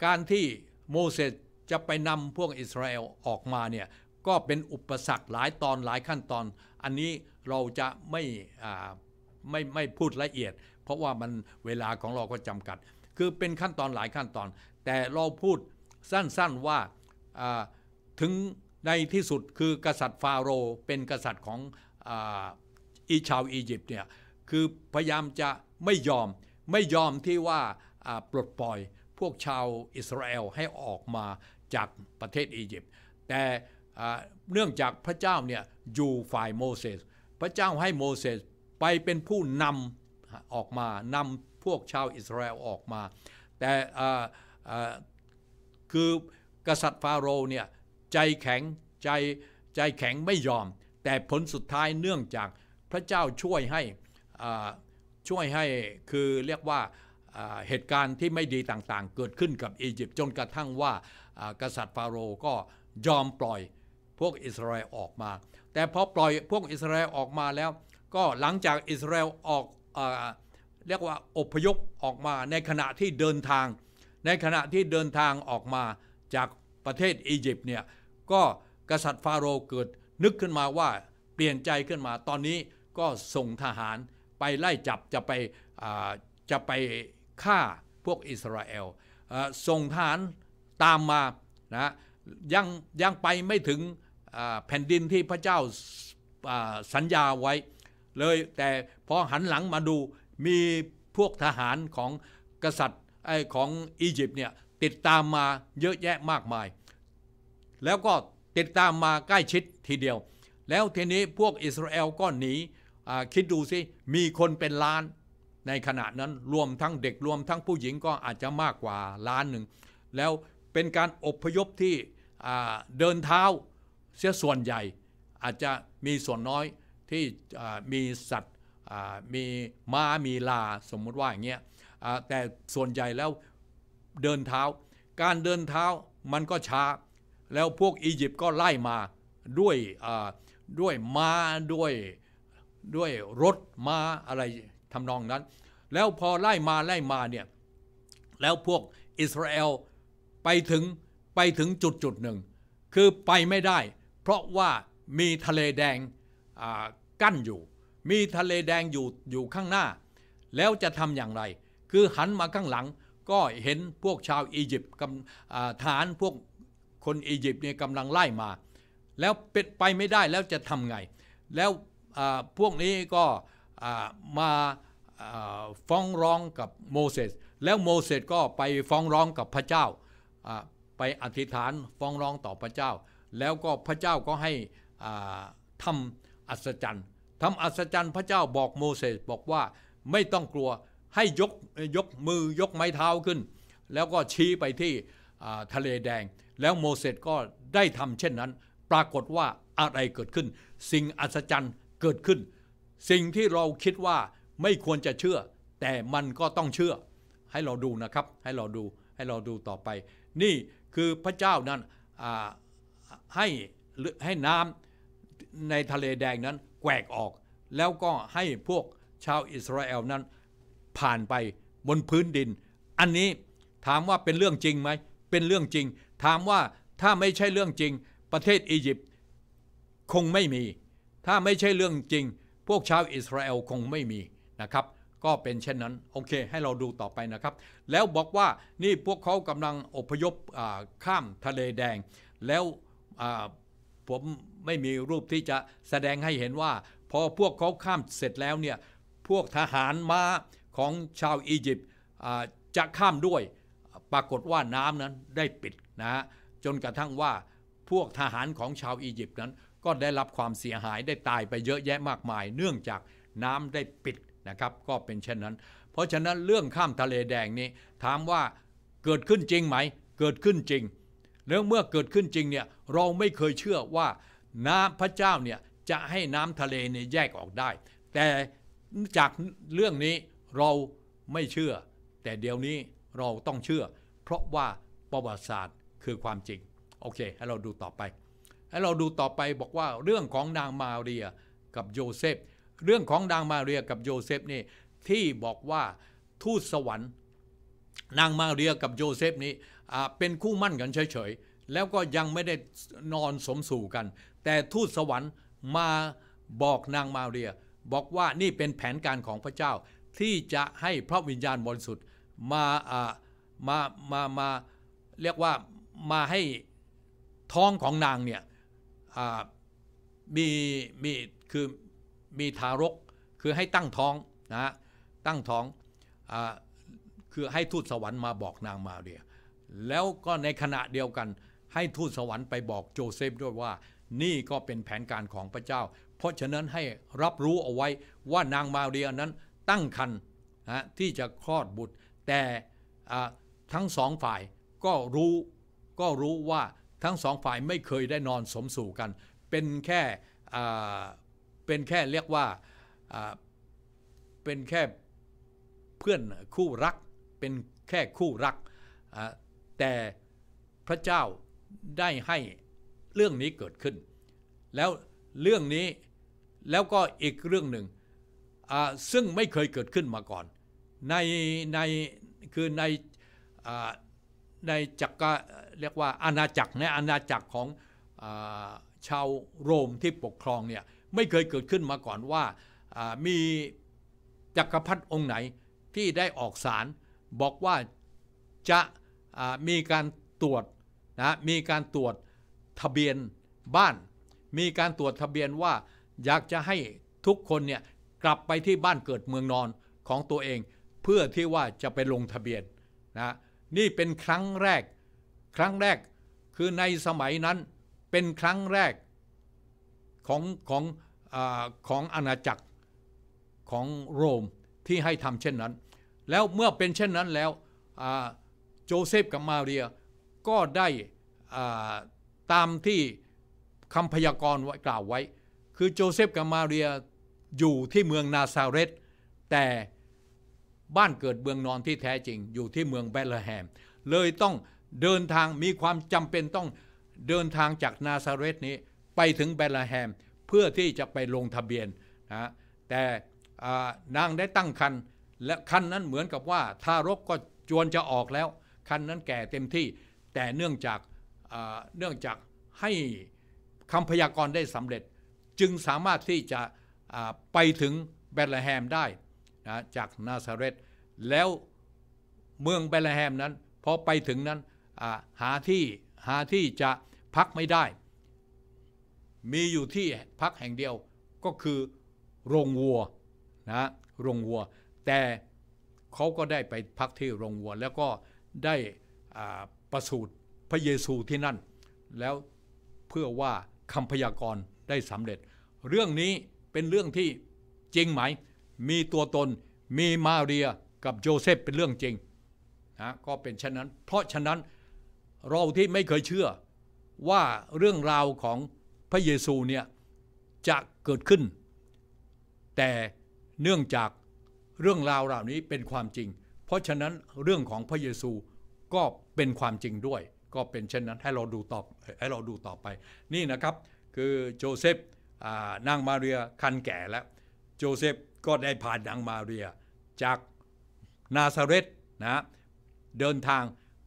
การที่โมเสสจะไปนำพวกอิสราเอลออกมาเนี่ยก็เป็นอุปสรรคหลายตอนหลายขั้นตอน อันนี้เราจะไม่ไม่ไม่พูดละเอียด เพราะว่ามันเวลาของเราก็จำกัด คือเป็นขั้นตอนหลายขั้นตอน แต่เราพูดสั้นๆว่าถึงในที่สุดคือกษัตริย์ฟาโรเป็นกษัตริย์ของอีชาวอียิปต์เนี่ย คือพยายามจะไม่ยอมไม่ยอมที่ว่าปลดปล่อยพวกชาวอิสราเอลให้ออกมาจากประเทศอียิปต์แต่เนื่องจากพระเจ้าเนี่ยอยู่ฝ่ายโมเสสพระเจ้าให้โมเสสไปเป็นผู้นำออกมานำพวกชาวอิสราเอลออกมา แต่คือกษัตริย์ฟาโรห์เนี่ยใจแข็งใจใจแข็งไม่ยอม แต่ผลสุดท้ายเนื่องจากพระเจ้าช่วยให้ช่วยให้คือเรียกว่าเหตุการณ์ที่ไม่ดีต่างๆ เกิดขึ้นกับอียิปต์ จนกระทั่งว่ากษัตริย์ฟาโรห์ก็ยอมปล่อยพวกอิสราเอลออกมา แต่พอปล่อยพวกอิสราเอลออกมาแล้ว ก็หลังจากอิสราเอลออกเรียกว่าอพยพออกมาในขณะที่เดินทาง ในขณะที่เดินทางออกมาจากประเทศอียิปต์เนี่ยก็กษัตริย์ฟาโรห์เกิดนึกขึ้นมาว่าเปลี่ยนใจขึ้นมา ตอนนี้ก็ส่งทหารไปไล่จับจะไปจะไปฆ่าพวกอิสราเอลส่งทหารตามมานะยังยังไปไม่ถึงแผ่นดินที่พระเจ้าสัญญาไว้เลย แต่พอหันหลังมาดูมีพวกทหารของกษัตริย์ของอียิปต์เนี่ยติดตามมาเยอะแยะมากมาย แล้วก็ติดตามมาใกล้ชิดทีเดียว แล้วทีนี้พวกอิสราเอลก็หนีคิดดูสิมีคนเป็นล้านในขณะนั้นรวมทั้งเด็กรวมทั้งผู้หญิงก็อาจจะมากกว่าล้านหนึ่ง แล้วเป็นการอบพยพที่เดินเท้าเสียส่วนใหญ่อาจจะมีส่วนน้อยที่มีสัตว์มีม้ามีลาสมมุติว่าอย่างเงี้ยแต่ส่วนใหญ่แล้วเดินเท้า การเดินเท้ามันก็ช้าแล้วพวกอียิปต์ก็ไล่มาด้วยด้วยม้าด้วยด้วยรถม้าอะไรทำนองนั้น แล้วพอไล่มาไล่มาเนี่ย แล้วพวกอิสราเอลไปถึง ไปถึงจุดจุดหนึ่ง คือไปไม่ได้ เพราะว่ามีทะเลแดงกั้นอยู่ มีทะเลแดงอยู่อยู่ข้างหน้า แล้วจะทำอย่างไร คือหันมาข้างหลัง ก็เห็นพวกชาวอียิปต์กำฐานพวกคนอียิปต์เนี่ยกำลังไล่มา แล้วเป็นไปไม่ได้แล้วจะทำไง แล้วพวกนี้ก็มาฟ้องร้องกับโมเสสแล้วโมเสสก็ไปฟ้องร้องกับพระเจ้าไปอธิษฐานฟ้องร้องต่อพระเจ้า แล้วก็พระเจ้าก็ให้ทำอัศจรรย์ทำอัศจรรย์พระเจ้าบอกโมเสสบอกว่าไม่ต้องกลัวให้ยกยกมือยกไม้เท้าขึ้น แล้วก็ชี้ไปที่ทะเลแดง แล้วโมเสสก็ได้ทำเช่นนั้น ปรากฏว่าอะไรเกิดขึ้น สิ่งอัศจรรย์เกิดขึ้นสิ่งที่เราคิดว่าไม่ควรจะเชื่อ แต่มันก็ต้องเชื่อ ให้เราดูนะครับ ให้เราดูให้เราดูต่อไป นี่คือพระเจ้านั้นให้ให้น้ำในทะเลแดงนั้นแกวกออก แล้วก็ให้พวกชาวอิสราเอลนั้นผ่านไปบนพื้นดิน อันนี้ถามว่าเป็นเรื่องจริงไหมเป็นเรื่องจริง ถามว่าถ้าไม่ใช่เรื่องจริงประเทศอียิปต์คงไม่มีถ้าไม่ใช่เรื่องจริงพวกชาวอิสราเอลคงไม่มีนะครับ ก็เป็นเช่นนั้นโอเคให้เราดูต่อไปนะครับ แล้วบอกว่านี่พวกเขากำลังอพยพข้ามทะเลแดง แล้วผมไม่มีรูปที่จะแสดงให้เห็นว่า พอพวกเขาข้ามเสร็จแล้วเนี่ยพวกทหารม้าของชาวอียิปต์จะข้ามด้วยปรากฏว่าน้ำนั้นได้ปิดนะจนกระทั่งว่าพวกทหารของชาวอียิปต์นั้นก็ได้รับความเสียหายได้ตายไปเยอะแยะมากมาย เนื่องจากน้ำได้ปิดนะครับ ก็เป็นเช่นนั้น เพราะฉะนั้นเรื่องข้ามทะเลแดงนี้ถามว่าเกิดขึ้นจริงไหม เกิดขึ้นจริงแล้วเมื่อเกิดขึ้นจริงเนี่ยเราไม่เคยเชื่อว่าน้ำพระเจ้าเนี่ยจะให้น้ำทะเลเนี่ยแยกออกได้ แต่จากเรื่องนี้เราไม่เชื่อ แต่เดี๋ยวนี้เราต้องเชื่อ เพราะว่าประวัติศาสตร์คือความจริงโอเคให้เราดูต่อไปแล้วเราดูต่อไปบอกว่าเรื่องของนางมาเรียกับโยเซฟเรื่องของนางมาเรียกับโยเซฟนี่ที่บอกว่าทูตสวรรค์ นางมาเรียกับโยเซฟนี่เป็นคู่มั่นกันเฉยๆ แล้วก็ยังไม่ได้นอนสมสู่กัน แต่ทูตสวรรค์มาบอกนางมาเรียบอกว่านี่เป็นแผนการของพระเจ้าที่จะให้พระวิญญาณบริสุทธิ์มามามามาเรียกว่ามาให้ท้องของนางเนี่ยมีมีคือมีทารกคือให้ตั้งท้องนะตั้งท้องอคือให้ทูตสวรรค์มาบอกนางมาเรียแล้วก็ในขณะเดียวกันให้ทูตสวรรค์ไปบอกโจเซฟด้วยว่า นี่ก็เป็นแผนการของพระเจ้า เพราะฉะนั้นให้รับรู้เอาไว้ว่านางมาเรียนั้นตั้งครรภ์นะที่จะคลอดบุตร แต่ทั้งสองฝ่ายก็รู้ก็รู้ว่าทั้งสองฝ่ายไม่เคยได้นอนสมสู่กัน เป็นแค่เป็นแค่เรียกว่าเป็นแค่เพื่อนคู่รักเป็นแค่คู่รักแต่พระเจ้าได้ให้เรื่องนี้เกิดขึ้น แล้วเรื่องนี้แล้วก็อีกเรื่องหนึ่งซึ่งไม่เคยเกิดขึ้นมาก่อนในในคือในในจักรเรียกว่าอาณาจักรในอาณาจักรของอชาวโรมที่ปกครองเนี่ยไม่เคยเกิดขึ้นมาก่อนว่ามีจักรพรรดิองค์ไหนที่ได้ออกสารบอกว่าจะมีการตรวจนะมีการตรวจทะเบียนบ้าน มีการตรวจทะเบียนว่าอยากจะให้ทุกคนเนี่ยกลับไปที่บ้านเกิดเมืองนอนของตัวเองเพื่อที่ว่าจะไปลงทะเบียนนะนี่เป็นครั้งแรก ครั้งแรก คือในสมัยนั้นเป็นครั้งแรกของของอของอาณาจักรของโรมที่ให้ทำเช่นนั้น แล้วเมื่อเป็นเช่นนั้นแล้วโจเซฟกับมาเรียก็ได้ตามที่คำพยากรณ์กล่าวไว้ คือโจเซฟกับมาเรียอยู่ที่เมืองนาซาเรตแต่บ้านเกิดเมืองนอนที่แท้จริงอยู่ที่เมืองเบลเลแฮม เลยต้องเดินทางมีความจำเป็นต้องเดินทางจากนาซาเรสนี้ไปถึงเบลเลแฮม เพื่อที่จะไปลงทะเบียนนะ แต่นางได้ตั้งคันและคันนั้นเหมือนกับว่าทารกก็จวนจะออกแล้ว คันนั้นแก่เต็มที่แต่เนื่องจากเนื่องจากให้คำพยากรณ์ได้สำเร็จจึงสามารถที่จะไปถึงเบลเลแฮมได้นะจากนาซาเรตแล้วเมืองเบลแฮมนั้นพอไปถึงนั้นหาที่หาที่จะพักไม่ได้ มีอยู่ที่พักแห่งเดียวก็คือโรงวัวนะโรงวัว แต่เขาก็ได้ไปพักที่โรงวัว แล้วก็ได้ประสูติพระเยซูที่นั่น แล้วเพื่อว่าคำพยากรณ์ได้สำเร็จ เรื่องนี้เป็นเรื่องที่จริงไหมมีตัวตน มีมาเรีย กับโยเซฟเป็นเรื่องจริงนะ ก็เป็นเช่นนั้น เพราะฉะนั้นเราที่ไม่เคยเชื่อว่าเรื่องราวของพระเยซูเนี่ยจะเกิดขึ้น แต่เนื่องจากเรื่องราวเหล่านี้เป็นความจริง เพราะฉะนั้นเรื่องของพระเยซูก็เป็นความจริงด้วย ก็เป็นเช่นนั้น ให้เราดูต่อ ให้เราดูต่อไป นี่นะครับคือโจเซฟนางมาเรียคันแก่แล้ว โจเซฟก็ได้ผ่านนางมาเรียจากนาซาเรตนะเดินทาง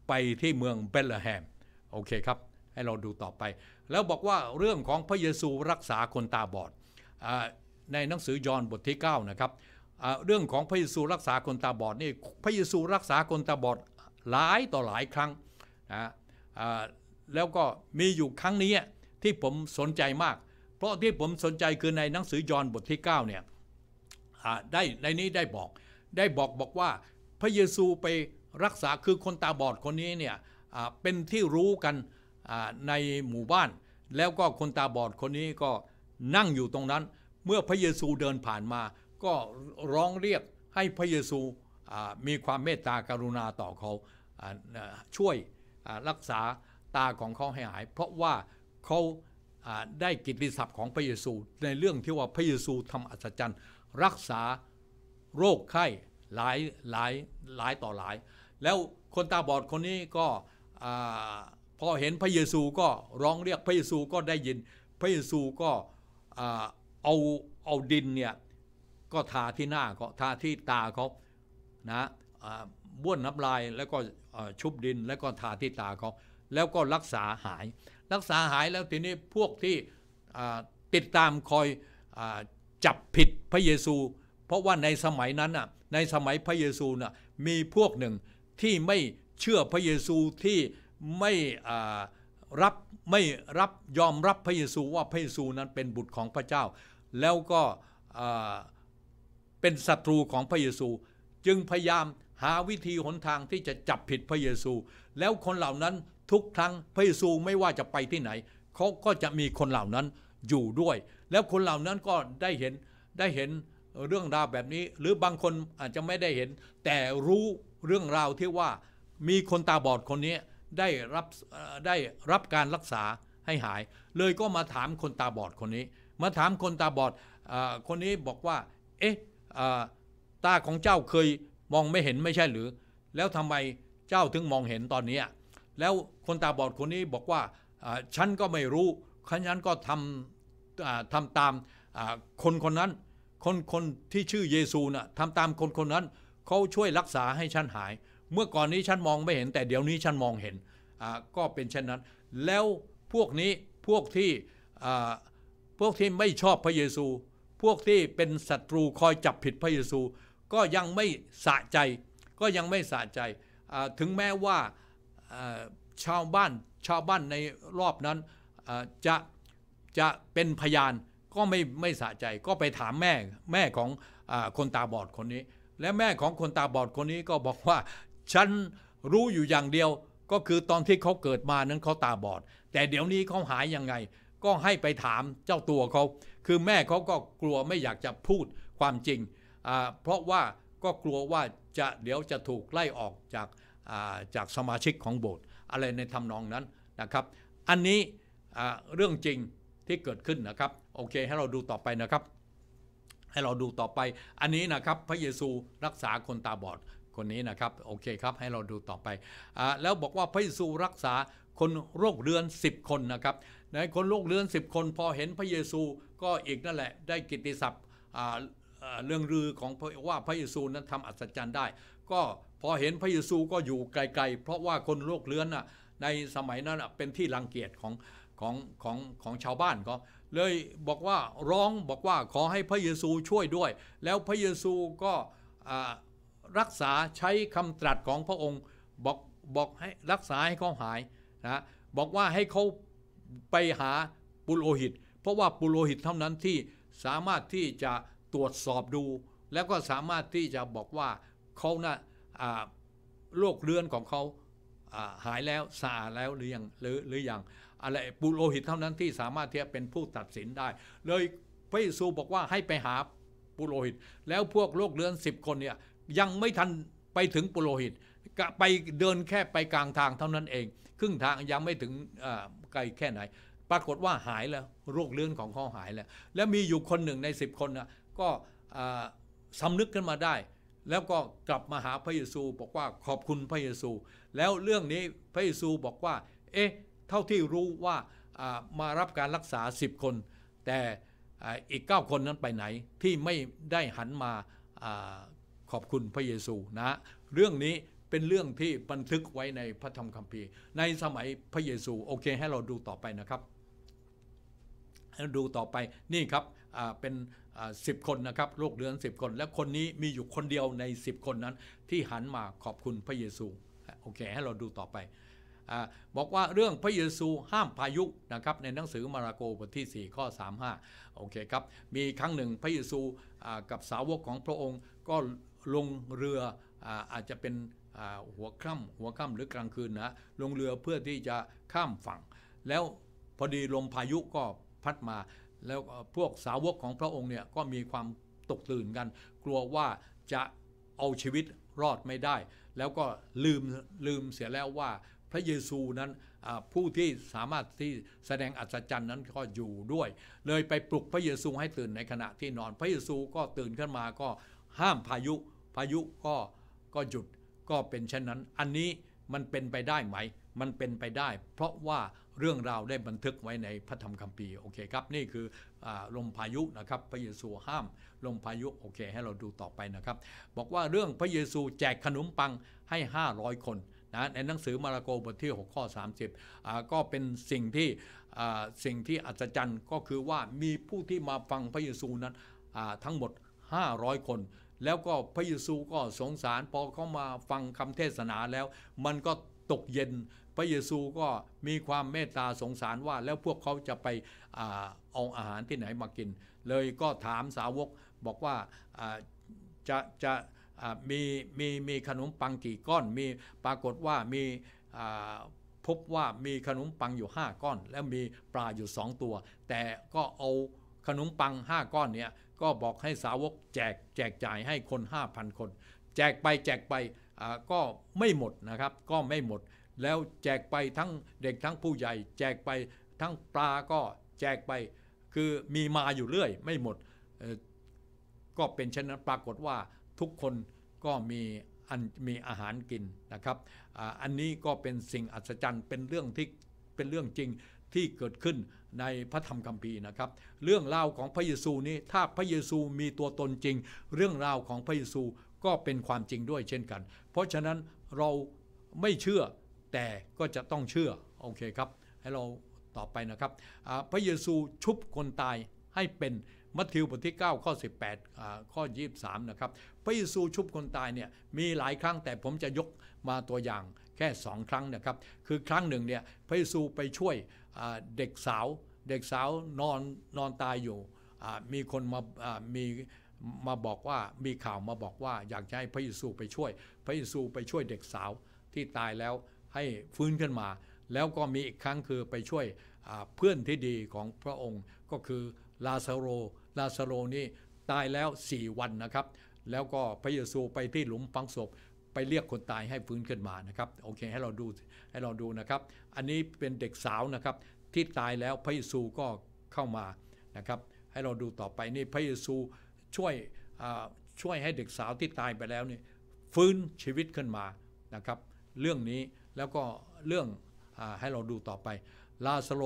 ไปที่เมืองเบลแฮมโอเคครับให้เราดูต่อไป แล้วบอกว่าเรื่องของพระเยซูรักษาคนตาบอดอในหนังสือยอห์นบทที่9นะครับเรื่องของพระเยซูรักษาคนตาบอดนี่พระเยซูรักษาคนตาบอดหลายต่อหลายครั้งนะแล้วก็มีอยู่ครั้งนี้ที่ผมสนใจมากเพราะที่ผมสนใจคือในหนังสือยอห์นบทที่9เนี่ยได้ในนี้ได้บอกได้บอกบอกว่าพระเยซูไปรักษาคือคนตาบอดคนนี้เนี่ยเป็นที่รู้กันในหมู่บ้านแล้วก็คนตาบอดคนนี้ก็นั่งอยู่ตรงนั้นเมื่อพระเยซูเดินผ่านมาก็ร้องเรียกให้พระเยซูมีความเมตตากรุณาต่อเขาช่วยรักษาตาของเขาให้หาย เพราะว่าเขาได้กิตติศัพท์ของพระเยซู ในเรื่องที่ว่าพระเยซูทำอัศจรรย์รักษาโรคไข้หลายหลายหลายต่อหลาย แล้วคนตาบอดคนนี้ก็พอเห็นพระเยซูก็ร้องเรียกพระเยซูก็ได้ยิน พระเยซูก็เอาเอาดินเนี่ยก็ทาที่หน้าเขาทาที่ตาเขานะบ้วนน้ำลายแล้วก็ชุบดิน แล้วก็ทาที่ตาเขาแล้วก็รักษาหาย รักษาหายแล้วทีนี้พวกที่ติดตามคอยจับผิดพระเยซู เพราะว่าในสมัยนั้นน่ะในสมัยพระเยซูน่ะมีพวกหนึ่งที่ไม่เชื่อพระเยซูที่ไม่รับไม่รับยอมรับพระเยซูว่าพระเยซูนั้นเป็นบุตรของพระเจ้า แล้วก็เป็นศัตรูของพระเยซู จึงพยายามหาวิธีหนทางที่จะจับผิดพระเยซู แล้วคนเหล่านั้นทุกครั้งพระเยซูไม่ว่าจะไปที่ไหน เขาก็จะมีคนเหล่านั้นอยู่ด้วยแล้วคนเหล่านั้นก็ได้เห็นได้เห็นเรื่องราวแบบนี้ หรือบางคนอาจจะไม่ได้เห็น แต่รู้เรื่องราวที่ว่า มีคนตาบอดคนนี้ได้รับได้รับการรักษาให้หาย เลยก็มาถามคนตาบอดคนนี้ มาถามคนตาบอดอคนนี้บอกว่า เอ๊ะตาของเจ้าเคยมองไม่เห็นไม่ใช่หรือ แล้วทำไมเจ้าถึงมองเห็นตอนนี้แล้วคนตาบอดคนนี้บอกว่าฉันก็ไม่รู้ฉันก็ทำทำตามคนคนนั้น คนคนที่ชื่อเยซูนะ่ะทำตามคนคนนั้นเขาช่วยรักษาให้ฉันหาย เมื่อก่อนนี้ฉันมองไม่เห็น แต่เดี๋ยวนี้ฉันมองเห็นก็เป็นเช่นนั้น แล้วพวกนี้พวกที่พวกที่ไม่ชอบพระเยซู พวกที่เป็นศัตรูคอยจับผิดพระเยซูก็ยังไม่สะใจ ก็ยังไม่สะใจ ถึงแม้ว่าชาวบ้านชาวบ้านในรอบนั้นจะจะเป็นพยานก็ไม่ไม่สะใจก็ไปถามแม่ แม่ของอคนตาบอดคนนี้ และแม่ของคนตาบอดคนนี้ก็บอกว่า ฉันรู้อยู่อย่างเดียวก็คือตอนที่เขาเกิดมานั้นเขาตาบอด แต่เดี๋ยวนี้เขาหายยังไง ก็ให้ไปถามเจ้าตัวเขาคือแม่เขาก็กลัวไม่อยากจะพูดความจริง เพราะว่าก็กลัวว่าจะเดี๋ยวจะถูกไล่ออกจากจากสมาชิกของโบสถ์อะไรในทานองนั้นนะครับ อันนี้เรื่องจริงที่เกิดขึ้นนะครับโอเคให้เราดูต่อไปนะครับ ให้เราดูต่อไปอันนี้นะครับพระเยซูรักษาคนตาบอดคนนี้นะครับโอเคครับให้เราดูต่อไปอแล้วบอกว่าพระเยซูรักษาคนโรคเรื้อน 10 คนนะครับในคนโรคเรื้อน 10 คน พอเห็นพระเยซูก็อีกนั่นแหละได้กิตติศัพท์เรื่องรือของว่าพระเยซูนั้นทำอัศจรรย์ได้ ก็พอเห็นพระเยซูก็อยู่ไกล ๆ เพราะว่าคนโรคเรื้อนน่ะในสมัยนั้นเป็นที่รังเกียจของของของของชาวบ้านก็เลยบอกว่าร้องบอกว่าขอให้พระเยซูช่วยด้วย แล้วพระเยซูก็รักษาใช้คำตรัสของพระองค์บอกบอกให้รักษาให้เขาหายนะบอกว่าให้เขาไปหาปุโรหิต เพราะว่าปุโรหิตเท่านั้นที่สามารถที่จะตรวจสอบดู แล้วก็สามารถที่จะบอกว่าเขานะ่ะโรคเรื้อนของเขาหายแล้วสะอาดแล้วหรือยังหรือหรือยังอะไรปุโรหิตเท่านั้นที่สามารถที่จะเป็นผู้ตัดสินได้ เลยพระเยซูบอกว่าให้ไปหาปุโรหิต แล้วพวกโรคเรื้อนสิบคนเนี่ยยังไม่ทันไปถึงปุโรหิต ไปเดินแค่ไปกลางทางเท่านั้นเอง ครึ่งทางยังไม่ถึงไกลแค่ไหน ปรากฏว่าหายแล้วโรคเลื้อนของข้อหายแล้ว และมีอยู่คนหนึ่งใน 10 คนนะก็สำนึกขึ้นมาได้ แล้วก็กลับมาหาพระเยซูบอกว่าขอบคุณพระเยซู แล้วเรื่องนี้พระเยซูบอกว่าเอ๊ะเท่าที่รู้ว่ามารับการรักษา 10 คน แต่อีก 9 คนนั้นไปไหน ที่ไม่ได้หันมาขอบคุณพระเยซูนะเรื่องนี้เป็นเรื่องที่บันทึกไว้ในพระธรรมคัมภีร์ ในสมัยพระเยซู โอเค ให้เราดูต่อไปนะครับดูต่อไปนี่ครับเป็นสิบคนนะครับโรคเรื้อนสิบคน และคนนี้มีอยู่คนเดียวใน 10 คนนั้น ที่หันมาขอบคุณพระเยซูโอเคให้เราดูต่อไปบอกว่าเรื่องพระเยซูห้ามพายุนะครับในหนังสือมาระโกบทที่4ข้อ35โอเคครับมีครั้งหนึ่งพระเยซูกับสาวกของพระองค์ก็ลงเรืออาจจะเป็นหัวค่ำหัวค่ำหรือกลางคืนนะลงเรือเพื่อที่จะข้ามฝั่ง แล้วพอดีลมพายุก็พัดมา แล้วพวกสาวกของพระองค์เนี่ยก็มีความตกตื่นกัน กลัวว่าจะเอาชีวิตรอดไม่ได้ แล้วก็ลืมลืมเสียแล้วว่าพระเยซูนั้นผู้ที่สามารถที่แสดงอัศจรรย์นั้นก็อยู่ด้วย เลยไปปลุกพระเยซูให้ตื่นในขณะที่นอน พระเยซูก็ตื่นขึ้นมาก็ห้ามพายุพายุก็ก็หยุดก็เป็นเช่นนั้น อันนี้มันเป็นไปได้ไหม มันเป็นไปได้เพราะว่าเรื่องราวได้บันทึกไว้ในพระธรรมคัมภีร์โอเคครับนี่คืออลมพายุนะครับ พระเยซูห้ามลมพายุโอเค ให้เราดูต่อไปนะครับ บอกว่าเรื่องพระเยซูแจกขนมปังให้ 500 คนนะในหนังสือมาระโกบทที่ 6 ข้อ 30 ก็เป็นสิ่งที่สิ่งที่อัศจรรย์ก็คือว่ามีผู้ที่มาฟังพระเยซูนั้นทั้งหมด 500 คน แล้วก็พระเยซูก็สงสาร พอเขามาฟังคำเทศนาแล้ว มันก็ตกเย็นพระเยซูก็มีความเมตตาสงสารว่า แล้วพวกเขาจะไปเอาอาหารที่ไหนมากิน เลยก็ถามสาวกบอกว่าจะจะจะมีมีมีขนมปังกี่ก้อน มีปรากฏว่ามีพบว่ามีขนมปังอยู่ 5 ก้อน แล้วมีปลาอยู่ 2 ตัว แต่ก็เอาขนมปัง 5 ก้อนเนี่ยก็บอกให้สาวกแจกแจกจ่ายให้คน 5,000 คน แจกไปแจกไปก็ไม่หมดนะครับก็ไม่หมด แล้วแจกไปทั้งเด็กทั้งผู้ใหญ่ แจกไปทั้งปลาก็แจกไป คือมีมาอยู่เรื่อย ไม่หมดก็เป็นเช่นนั้นปรากฏว่าทุกคนก็มีอันมีอาหารกินนะครับ อันนี้ก็เป็นสิ่งอัศจรรย์เป็นเรื่องที่เป็นเรื่องจริงที่เกิดขึ้นในพระธรรมคัมภีร์นะครับ เรื่องราวของพระเยซูนี้ ถ้าพระเยซูมีตัวตนจริง เรื่องราวของพระเยซูก็เป็นความจริงด้วยเช่นกัน เพราะฉะนั้นเราไม่เชื่อแต่ก็จะต้องเชื่อโอเคครับให้เราต่อไปนะครับพระเยซูชุบคนตายให้เป็นมัทธิวบทที่9ข้อ18ข้อ 23นะครับพระเยซูชุบคนตายเนี่ยมีหลายครั้งแต่ผมจะยกมาตัวอย่างแค่ 2 ครั้งนะครับคือครั้งหนึ่งเนี่ยพระเยซูไปช่วยเด็กสาวเด็กสาวนอนนอนตายอยู่มีคนมามีมาบอกว่ามีข่าวมาบอกว่าอยากให้พระเยซูไปช่วยพระเยซูไปช่วยเด็กสาวที่ตายแล้วให้ฟื้นขึ้นมา แล้วก็มีอีกครั้งคือไปช่วยเพื่อนที่ดีของพระองค์ก็คือลาซาโรลาซาโรนี่ตายแล้ว 4 วันนะครับ แล้วก็พระเยซูไปที่หลุมฝังศพ ไปเรียกคนตายให้ฟื้นขึ้นมานะครับโอเคให้เราดูให้เราดูนะครับ อันนี้เป็นเด็กสาวนะครับที่ตายแล้วพระเยซูก็เข้ามานะครับให้เราดูต่อไปนี่พระเยซูช่วยช่วยให้เด็กสาวที่ตายไปแล้วนี่ฟื้นชีวิตขึ้นมานะครับ เรื่องนี้แล้วก็เรื่องอให้เราดูต่อไป ลาซาโล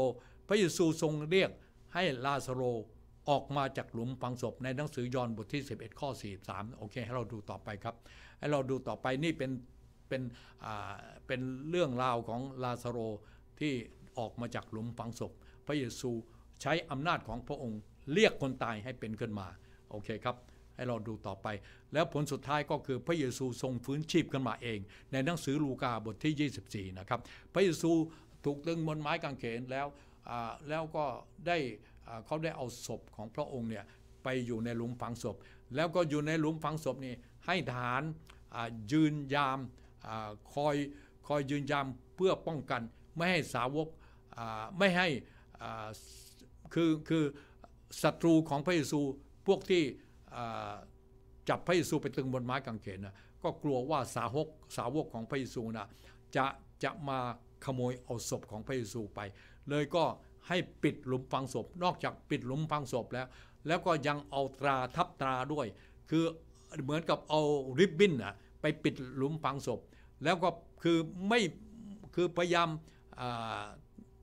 พระเยซูทรงเรียกให้ลาซาโรออกมาจากหลุมฝังศพในหนังสือยอห์นบทที่ 11 ข้อ 43 โอเค ให้เราดูต่อไปครับ ให้เราดูต่อไปนี่เป็นเป็นเป็นเรื่องราวของลาซาโรที่ออกมาจากหลุมฝังศพ พระเยซูใช้อำนาจของพระองค์เรียกคนตายให้เป็นขึ้นมา โอเคครับ ให้เราดูต่อไป แล้วผลสุดท้ายก็คือพระเยซูทรงฟื้นชีพขึ้นมาเอง ในหนังสือลูกาบทที่ 24 นะครับ พระเยซูถูกตึงบนไม้กางเขนแล้วแล้วก็ได้เขาได้เอาศพของพระองค์เนี่ยไปอยู่ในหลุมฝังศพ แล้วก็อยู่ในหลุมฝังศพนี่ให้ทหารยืนยามคอยคอยยืนยามเพื่อป้องกัน ไม่ให้สาวกไม่ให้คือคือศัตรูของพระเยซูพวกที่จับพระเยซูไปตึงบนไม้กางเขนนะก็กลัวว่าสาวกสาวกของพระเยซูนะจะจะมาขโมยเอาศพของพระเยซูไปเลยก็ให้ปิดหลุมฝังศพ นอกจากปิดหลุมฝังศพแล้ว แล้วก็ยังเอาตราทับตราด้วย คือเหมือนกับเอาริบบิ้นอะไปปิดหลุมฝังศพ แล้วก็คือไม่คือพยายาม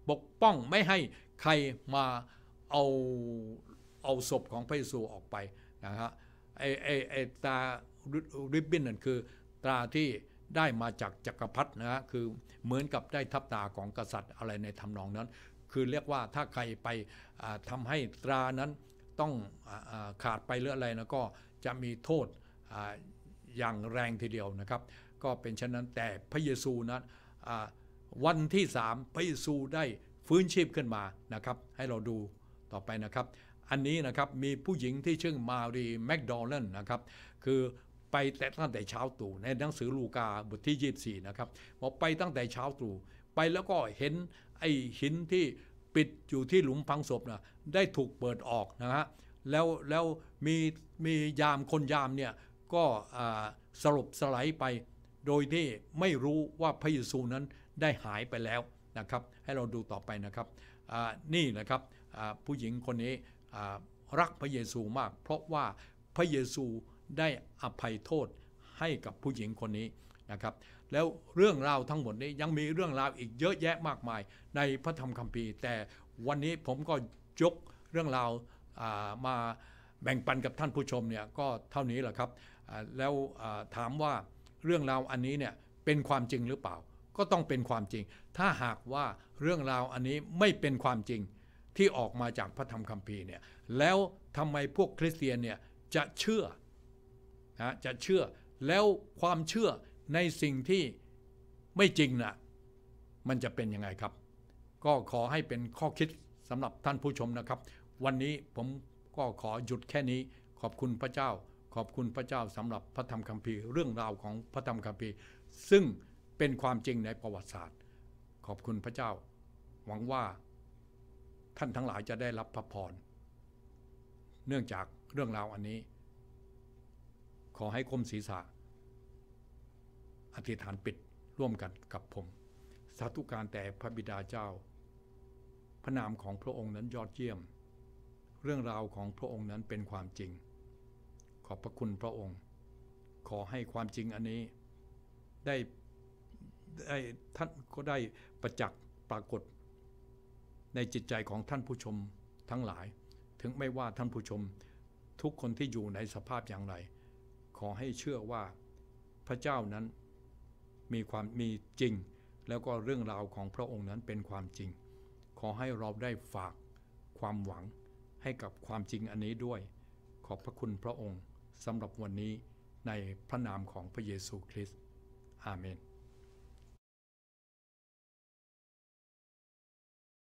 ปกป้องไม่ให้ใครมาเอาเอาศพของพระเยซูออกไปนะฮะไอไอไอตาริบบิ้นนั่นคือตราที่ได้มาจากจักรพรรดินะฮะคือเหมือนกับได้ทับตาของกษัตริย์อะไรในทำนองนั้น คือเรียกว่าถ้าใครไปทำให้ตรานั้นต้องขาดไปหรืออะไรนะก็จะมีโทษอย่างแรงทีเดียวนะครับก็เป็นเช่นนั้นแต่พระเยซูนั้นวันที่สามพระเยซูได้ฟื้นชีพขึ้นมานะครับให้เราดูต่อไปนะครับ อันนี้นะครับมีผู้หญิงที่ชื่อมารีแมคโดนัลนะครับคือไปแต่ตั้งแต่เช้าตรู่ในหนังสือลูกาบทที่ 24นะครับบอกไปตั้งแต่เช้าตรู่ไปแล้วก็เห็นไอ้หินที่ปิดอยู่ที่หลุมพังศพนะได้ถูกเปิดออกนะฮะแล้วแล้วมีมียามคนยามเนี่ยก็สลบสลายไป โดยที่ไม่รู้ว่าพระเยซูนั้นได้หายไปแล้วนะครับ ให้เราดูต่อไปนะครับนี่นะครับผู้หญิงคนนี้รักพระเยซูมาก เพราะว่าพระเยซูได้อภัยโทษให้กับผู้หญิงคนนี้นะครับ แล้วเรื่องราวทั้งหมดนี้ยังมีเรื่องราวอีกเยอะแยะมากมาย ในพระธรรมคัมภีร์ แต่วันนี้ผมก็ยกเรื่องราวมาแบ่งปันกับท่านผู้ชมเนี่ยก็เท่านี้แหละครับ แล้วถามว่าเรื่องราวอันนี้เนี่ยเป็นความจริงหรือเปล่า ก็ต้องเป็นความจริง ถ้าหากว่าเรื่องราวอันนี้ไม่เป็นความจริงที่ออกมาจากพระธรรมคัมภีร์เนี่ย แล้วทำไมพวกคริสเตียนเนี่ยจะเชื่อนะจะเชื่อแล้วความเชื่อในสิ่งที่ไม่จริงนะมันจะเป็นยังไงครับ ก็ขอให้เป็นข้อคิดสำหรับท่านผู้ชมนะครับ วันนี้ผมก็ขอหยุดแค่นี้ ขอบคุณพระเจ้า ขอบคุณพระเจ้าสำหรับพระธรรมคัมภีร์ เรื่องราวของพระธรรมคัมภีร์ซึ่งเป็นความจริงในประวัติศาสตร์ ขอบคุณพระเจ้า หวังว่าท่านทั้งหลายจะได้รับพระพร เนื่องจากเรื่องราวอันนี้ขอให้กมศีรษะ อธิษฐานปิดร่วมกันกับผม สาธุการแต่พระบิดาเจ้า พระนามของพระองค์นั้นยอดเยี่ยม เรื่องราวของพระองค์นั้นเป็นความจริง ขอบพระคุณพระองค์ ขอให้ความจริงอันนี้ได้ได้ท่านก็ได้ประจักษ์ ปรากฏ ในจิตใจของท่านผู้ชมทั้งหลาย ถึงไม่ว่าท่านผู้ชมทุกคนที่อยู่ในสภาพอย่างไรขอให้เชื่อว่าพระเจ้านั้นมีความมีจริง แล้วก็เรื่องราวของพระองค์นั้นเป็นความจริง ขอให้เราได้ฝากความหวังให้กับความจริงอันนี้ด้วยขอบพระคุณพระองค์สำหรับวันนี้ในพระนามของพระเยซูคริสต์อาเมน